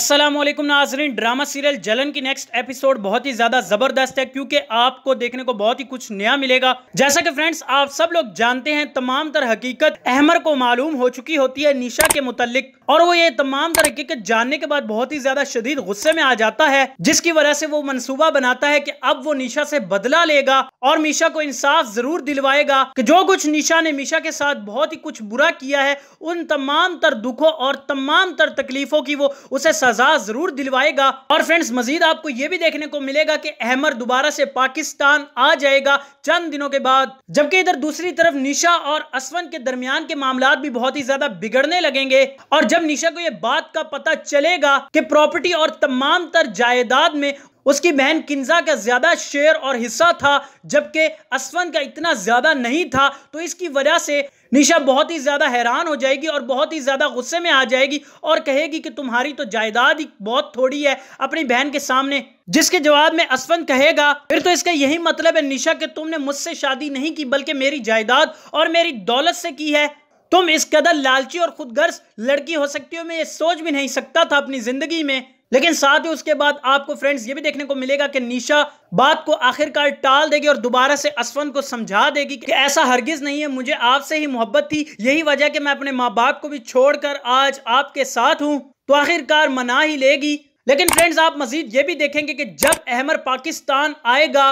असलम नाजरीन drama serial जलन की नेक्स्ट एपिसोड बहुत ही ज़्यादा ज़बरदस्त है क्योंकि आपको देखने को बहुत ही कुछ नया मिलेगा जैसा कि फ्रेंड्स आप सब लोग जानते हैं तमाम तर हकीकत अहमर को मालूम हो चुकी होती है निशा के मुतालिक और वो ये तमाम तर हकीकत जानने के बाद बहुत ही ज़्यादा शदीद गुस्से में आ जाता है जिसकी वजह से वो मनसूबा बनाता है की अब वो निशा से बदला लेगा और मीशा को इंसाफ ज़रूर दिलवाएगा की जो कुछ निशा ने मीशा के साथ बहुत ही कुछ बुरा किया है उन तमाम तर दुखों और तमाम तर तकलीफ़ों की वो उसे सजा जरूर दिलवाएगा और फ्रेंड्स मजीद आपको ये भी देखने को मिलेगा की अहमद दोबारा से पाकिस्तान आ जाएगा चंद दिनों के बाद जबकि इधर दूसरी तरफ निशा और असवन के दरमियान के मामला भी बहुत ही ज्यादा बिगड़ने लगेंगे और जब निशा को यह बात का पता चलेगा कि प्रॉपर्टी और तमाम तर जायदाद में उसकी बहन किंजा का ज़्यादा शेयर और हिस्सा था जबकि असवन का इतना ज़्यादा नहीं था तो इसकी वजह से निशा बहुत ही ज़्यादा हैरान हो जाएगी और बहुत ही ज़्यादा गुस्से में आ जाएगी और कहेगी कि तुम्हारी तो जायदाद ही बहुत थोड़ी है अपनी बहन के सामने जिसके जवाब में असवंत कहेगा फिर तो इसका यही मतलब है निशा कि तुमने मुझसे शादी नहीं की बल्कि मेरी जायदाद और मेरी दौलत से की है तुम इस कदर लालची और खुदगर्ज लड़की हो सकती हो मैं ये सोच भी नहीं सकता था अपनी ज़िंदगी में लेकिन साथ ही उसके बाद आपको फ्रेंड्स ये भी देखने को मिलेगा कि निशा बात को आखिरकार टाल देगी और दोबारा से असवंत को समझा देगी कि ऐसा हरगिज नहीं है मुझे आपसे ही मोहब्बत थी यही वजह कि मैं अपने माँ बाप को भी छोड़कर आज आपके साथ हूँ तो आखिरकार मना ही लेगी लेकिन फ्रेंड्स आप मजीद ये भी देखेंगे कि जब अहमर पाकिस्तान आएगा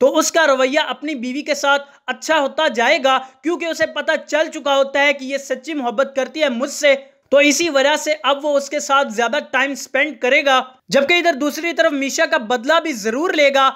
तो उसका रवैया अपनी बीवी के साथ अच्छा होता जाएगा क्योंकि उसे पता चल चुका होता है कि ये सच्ची मोहब्बत करती है मुझसे तो इसी वजह से अब वो उसके साथ ज्यादा टाइम स्पेंड करेगा जबकि इधर दूसरी तरफ मीशा का बदला भी जरूर लेगा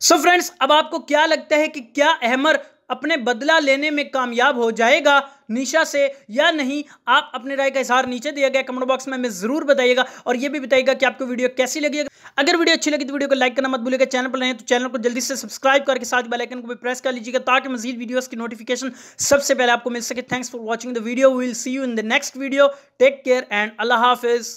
सो so फ्रेंड्स अब आपको क्या लगता है कि क्या अहमर अपने बदला लेने में कामयाब हो जाएगा निशा से या नहीं आप अपने राय का इजहार नीचे दिया गया कमेंट बॉक्स में हमें ज़रूर बताइएगा और यह भी बताइएगा कि आपको वीडियो कैसी लगेगा अगर वीडियो अच्छी लगी तो वीडियो को लाइक करना मत भूलिएगा चैनल पर नहीं तो चैनल को जल्दी से सब्सक्राइब करके साथ बेलाइकन को भी प्रेस कर लीजिएगा ताकि मजीद वीडियो की नोटिफिकेशन सबसे पहले आपको मिल सके thanks for watching the video will see you in the next video take care and अल्लाह हाफिज़